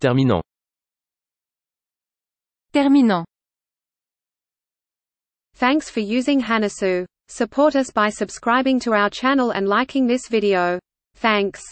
Terminant. Terminant. Thanks for using Hanasu. Support us by subscribing to our channel and liking this video. Thanks.